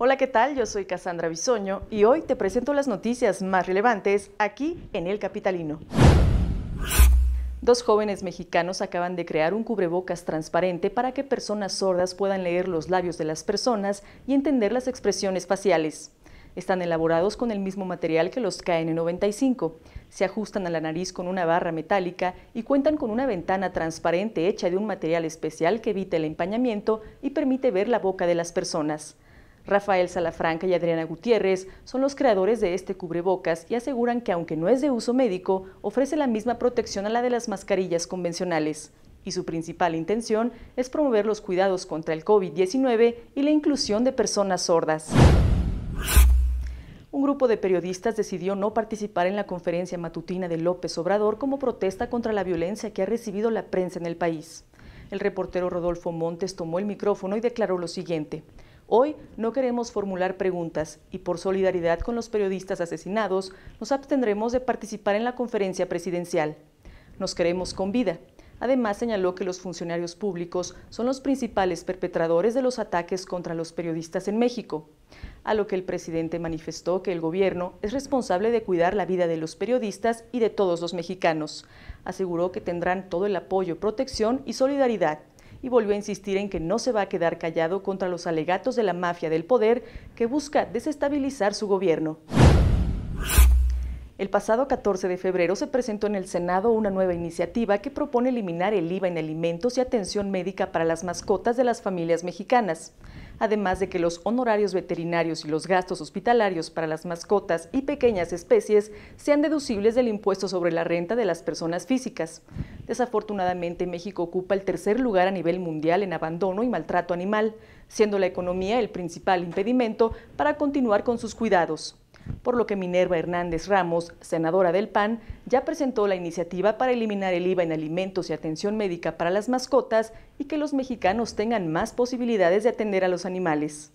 Hola, ¿qué tal? Yo soy Cassandra Bisoño y hoy te presento las noticias más relevantes aquí en El Capitalino. Dos jóvenes mexicanos acaban de crear un cubrebocas transparente para que personas sordas puedan leer los labios de las personas y entender las expresiones faciales. Están elaborados con el mismo material que los KN95. Se ajustan a la nariz con una barra metálica y cuentan con una ventana transparente hecha de un material especial que evita el empañamiento y permite ver la boca de las personas. Rafael Salafranca y Adriana Gutiérrez son los creadores de este cubrebocas y aseguran que aunque no es de uso médico, ofrece la misma protección a la de las mascarillas convencionales y su principal intención es promover los cuidados contra el COVID-19 y la inclusión de personas sordas. Un grupo de periodistas decidió no participar en la conferencia matutina de López Obrador como protesta contra la violencia que ha recibido la prensa en el país. El reportero Rodolfo Montes tomó el micrófono y declaró lo siguiente. Hoy no queremos formular preguntas y por solidaridad con los periodistas asesinados nos abstendremos de participar en la conferencia presidencial. Nos queremos con vida. Además señaló que los funcionarios públicos son los principales perpetradores de los ataques contra los periodistas en México, a lo que el presidente manifestó que el gobierno es responsable de cuidar la vida de los periodistas y de todos los mexicanos. Aseguró que tendrán todo el apoyo, protección y solidaridad y volvió a insistir en que no se va a quedar callado contra los alegatos de la mafia del poder que busca desestabilizar su gobierno. El pasado 14 de febrero se presentó en el Senado una nueva iniciativa que propone eliminar el IVA en alimentos y atención médica para las mascotas de las familias mexicanas además de que los honorarios veterinarios y los gastos hospitalarios para las mascotas y pequeñas especies sean deducibles del impuesto sobre la renta de las personas físicas. Desafortunadamente, México ocupa el tercer lugar a nivel mundial en abandono y maltrato animal, siendo la economía el principal impedimento para continuar con sus cuidados por lo que Minerva Hernández Ramos, senadora del PAN, ya presentó la iniciativa para eliminar el IVA en alimentos y atención médica para las mascotas y que los mexicanos tengan más posibilidades de atender a los animales.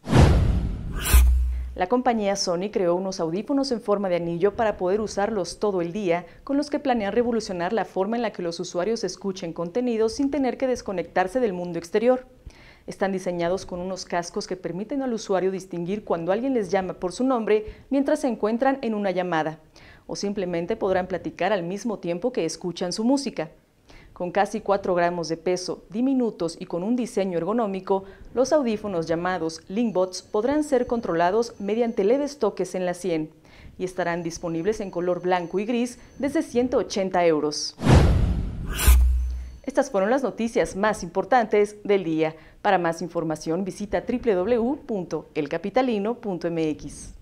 La compañía Sony creó unos audífonos en forma de anillo para poder usarlos todo el día, con los que planean revolucionar la forma en la que los usuarios escuchen contenidos sin tener que desconectarse del mundo exterior. Están diseñados con unos cascos que permiten al usuario distinguir cuando alguien les llama por su nombre mientras se encuentran en una llamada, o simplemente podrán platicar al mismo tiempo que escuchan su música. Con casi 4 gramos de peso, diminutos y con un diseño ergonómico, los audífonos llamados Linkbots podrán ser controlados mediante leves toques en la sien y estarán disponibles en color blanco y gris desde 180 euros. Estas fueron las noticias más importantes del día. Para más información visita www.elcapitalino.mx.